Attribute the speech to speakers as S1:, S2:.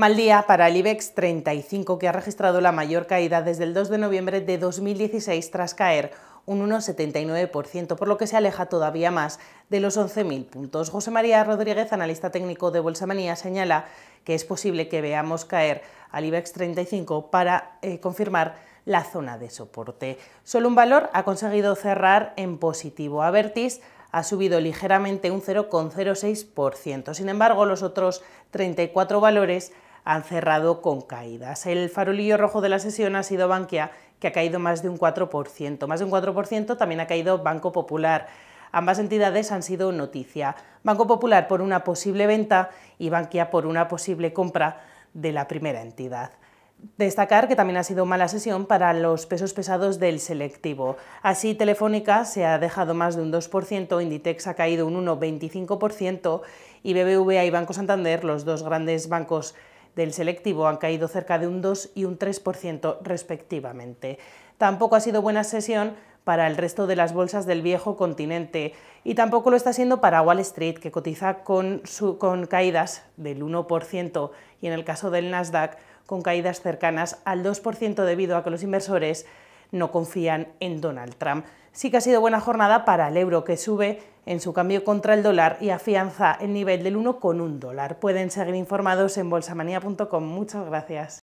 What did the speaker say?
S1: Mal día para el IBEX 35, que ha registrado la mayor caída desde el 2 de noviembre de 2016 tras caer un 1,79%, por lo que se aleja todavía más de los 11.000 puntos. José María Rodríguez, analista técnico de Bolsa Manía, señala que es posible que veamos caer al IBEX 35 para eh, confirmar la zona de soporte. Solo un valor ha conseguido cerrar en positivo. Avertis ha subido ligeramente un 0,06%. Sin embargo, los otros 34 valores han cerrado con caídas. El farolillo rojo de la sesión ha sido Bankia, que ha caído más de un 4%. Más de un 4% también ha caído Banco Popular. Ambas entidades han sido noticia. Banco Popular por una posible venta y Bankia por una posible compra de la primera entidad. Destacar que también ha sido mala sesión para los pesos pesados del selectivo. Así, Telefónica se ha dejado más de un 2%, Inditex ha caído un 1,25% y BBVA y Banco Santander, los dos grandes bancos del selectivo han caído cerca de un 2 y un 3% respectivamente. Tampoco ha sido buena sesión para el resto de las bolsas del viejo continente y tampoco lo está siendo para Wall Street, que cotiza con, con caídas del 1% y en el caso del Nasdaq con caídas cercanas al 2% debido a que los inversores no confían en Donald Trump. Sí que ha sido buena jornada para el euro, que sube en su cambio contra el dólar y afianza el nivel del 1 con un dólar. Pueden seguir informados en bolsamanía.com. Muchas gracias.